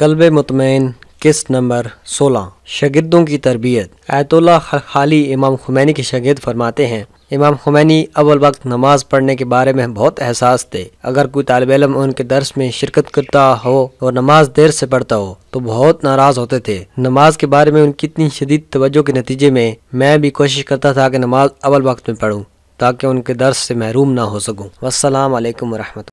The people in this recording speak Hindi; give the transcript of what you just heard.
कलब मतमैन किस्त नंबर 16 शगिर्दों की तरबियत आयतुल्ला खाली इमाम खुमैनी के शगिद फरमाते हैं इमाम खुमैनी अव्वल वक्त नमाज पढ़ने के बारे में बहुत एहसास थे अगर कोई तालब इलम उनके दर्स में शिरकत करता हो और नमाज देर से पढ़ता हो तो बहुत नाराज होते थे नमाज के बारे में उनकी इतनी शदीद तवज्जो के नतीजे में मैं भी कोशिश करता था कि नमाज अव्वल वक्त में पढ़ूँ ताकि उनके दर्श से महरूम ना हो सकूँ वालकम वरम